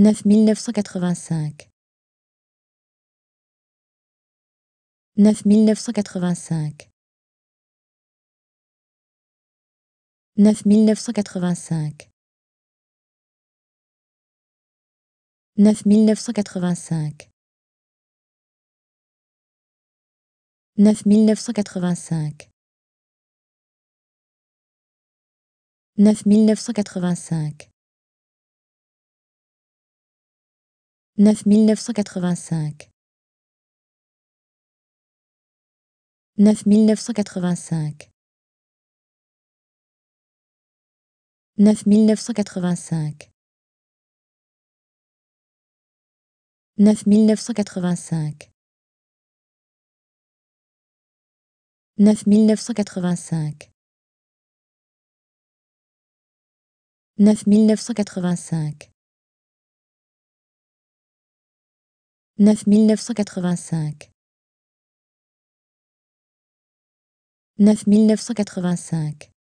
neuf mille neuf cent quatre-vingt-cinq mille neuf cent quatre 9 985 9 985 9 985 9 985 9 985 9 985 neuf mille neuf cent quatre-vingt-cinq neuf mille neuf cent quatre-vingt-cinq